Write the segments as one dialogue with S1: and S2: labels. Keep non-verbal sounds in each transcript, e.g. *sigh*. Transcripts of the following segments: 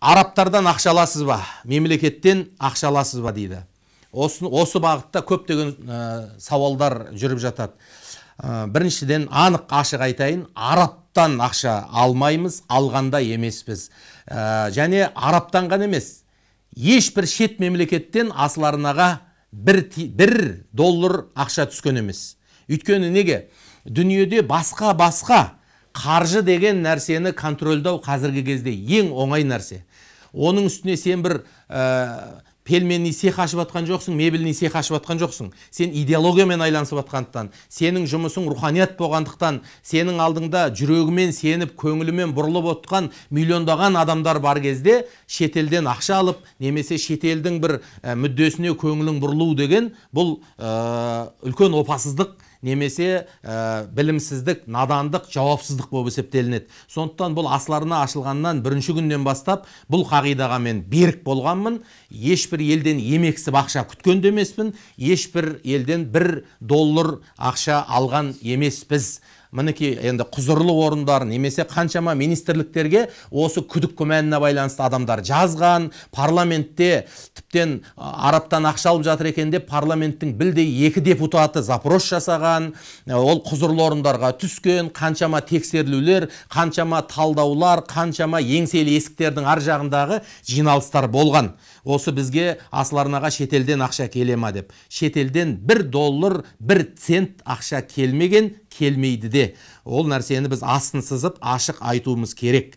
S1: арабтардан ақша аласыз ба мемлекеттен ақша аласыз ба дейді осы, осы бағытта көптеген ә, сауалдар жүріп жатады ә, біріншіден анық ашық айтайын арабтан ақша алмаймыз алғанда емеспіз ә, және арабтан ғана емес ешбір шет мемлекеттен асыларынаға бір, бір доллар ақша түскен емес өйткені неге дүниеде басқа басқа қаржы деген нәрсені контрольдау қазіргі кезде ең оңай нәрсе оның үстіне сен бір ә, пелменный сей ашып жатқан жоқсың мебельный цех ашып жатқан жоқсың сен идеологиямен айланысып жатқандықтан сенің жұмысың руханият болғандықтан сенің алдыңда жүрегімен сеніп көңілімен бұрылып отқан миллиондаған адамдар бар кезде шетелден ақша алып немесе шетелдің бір ә, мүддесіне көңілің бұрылу деген бұл ә, үлкен опасыздық немесе ә, білімсіздік надандық жауапсыздық болып есептелінеді сондықтан бұл асларына ашылғаннан бірінші күннен бастап бұл қағидаға мен берік болғанмын ешбір елден емексіп ақша күткен де емеспін ешбір елден бір доллар ақша алған емеспіз мінекей енді құзырлы орындар немесе қаншама министрліктерге осы күдік күмәніне байланысты адамдар жазған парламентте тіптен арабтан ақша алып жатыр екен деп парламенттің білдей екі депутаты запрос жасаған ә, ол құзырлы орындарға түскен қаншама тексерілулер қаншама талдаулар қаншама еңселі есіктердің ар жағындағы жиналыстар болған осы бізге асыл арнаға шетелден ақша келе ма деп шетелден бір доллар бір цент ақша келмеген келмейді де ол нәрсені біз астын сызып ашық айтуымыз керек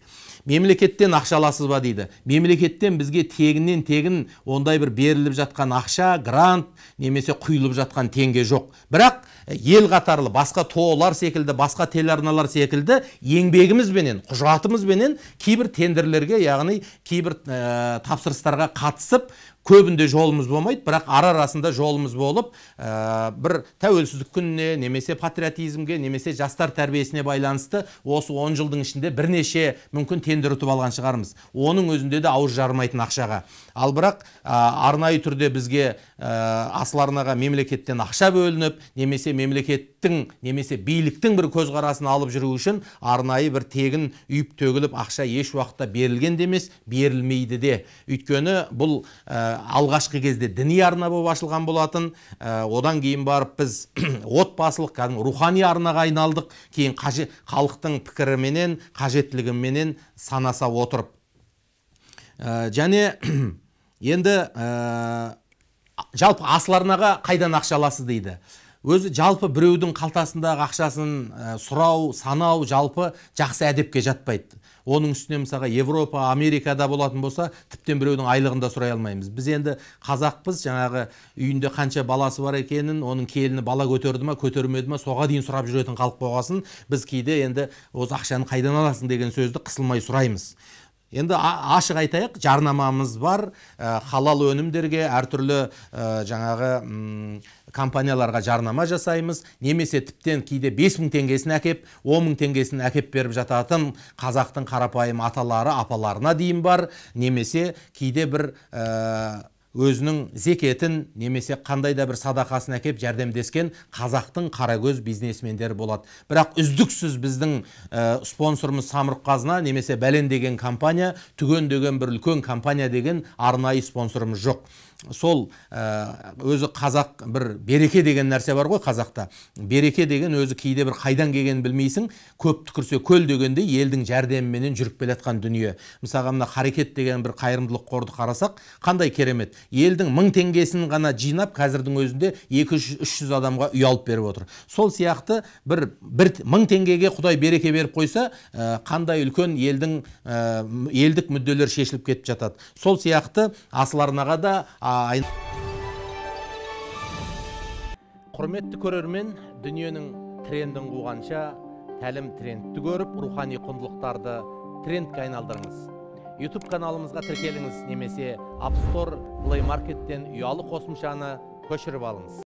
S1: мемлекеттен ақша аласыз ба дейді мемлекеттен бізге тегіннен тегін ондай бір беріліп жатқан ақша грант немесе құйылып жатқан теңге жоқ бірақ ел қатарлы басқа тоолар секілді басқа телеарналар секілді еңбегімізбенен құжатымызбенен кейбір тендерлерге яғни кейбір ә, тапсырыстарға қатысып көбінде жолымыз болмайды бірақ ара арасында жолымыз болып ә, бір тәуелсіздік күніне немесе патриотизмге немесе жастар тәрбиесіне байланысты осы 10 жылдың ішінде бірнеше мүмкін тендер ұтып алған шығармыз оның өзінде де ауыз жармайтын ақшаға ал бірақ ә, арнайы түрде бізге ә, асыл арнаға мемлекеттен ақша бөлініп немесе мемлекет биліктің немесе биліктің бір көзқарасын алып жүру үшін арнайы бір тегін үйіп төгіліп ақша еш уақытта берілген демес, берілмейді де өйткені бұл ә, алғашқы кезде діни арна болып ашылған болатын ә, одан кейін барып біз *clears throat* отбасылық кәдімгі рухани арнаға айналдық кейін халықтың пікіріменен қажеттілігіменен санаса отырып ә, және *clears throat* енді ә, жалпы асыл арнаға қайдан ақша аласыз дейді өзі жалпы біреудің қалтасындағы ақшасын ә, сұрау санау жалпы жақсы әдепке жатпайды оның үстіне мысалға европа америкада болатын болса тіптен біреудің айлығын да сұрай алмаймыз біз енді қазақпыз жаңағы үйінде қанша баласы бар екенін оның келіні бала көтерді ма көтермеді ма соға дейін сұрап жүретін халық болғасын біз кейде енді осы ақшаны қайдан аласың деген сөзді қысылмай сұраймыз енді ашық айтайық жарнамамыз бар ә, халал өнімдерге әртүрлі ә, жаңағы компанияларға жарнама жасаймыз немесе тіптен кейде 5000 теңгесін әкеп он мың теңгесін әкеп беріп жататын қазақтың қарапайым аталары апаларына дейін бар немесе кейде бір ә, өзінің зекетін немесе қандай да бір садақасын әкеп жәрдемдескен қазақтың қарагөз бизнесмендері болады бірақ үздіксіз біздің ә, спонсорымыз самұрық қазына немесе бәлен деген компания түген деген бір үлкен компания деген арнайы спонсорымыз жоқ сол э, өзі қазақ бір береке деген нәрсе бар ғой қазақта береке деген өзі кейде бір қайдан келгенін білмейсің көп түкірсе көл дегендей елдің жәрдеміменен жүріп келе жатқан дүние мысалға мына харекет деген бір қайырымдылық қорды қарасақ қандай керемет елдің мың теңгесін ғана жинап қазірдің өзінде екі жүз үш жүз адамға үй алып беріп отыр сол сияқты бір бір мың теңгеге құдай береке беріп қойса э, қандай үлкен елдің э, елдік мүдделер шешіліп кетіп жатады сол сияқты асыл арнаға да құрметті көрермен дүниенің трендін қуғанша тәлім трендті көріп рухани құндылықтарды трендке айналдырыңыз YouTube каналымызға тіркеліңіз немесе App Store Play Market'тен ұялы қосымшаны көшіріп алыңыз